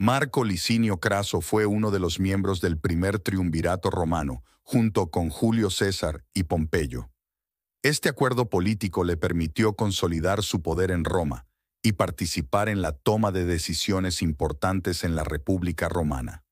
Marco Licinio Craso fue uno de los miembros del primer triunvirato romano, junto con Julio César y Pompeyo. Este acuerdo político le permitió consolidar su poder en Roma y participar en la toma de decisiones importantes en la República Romana.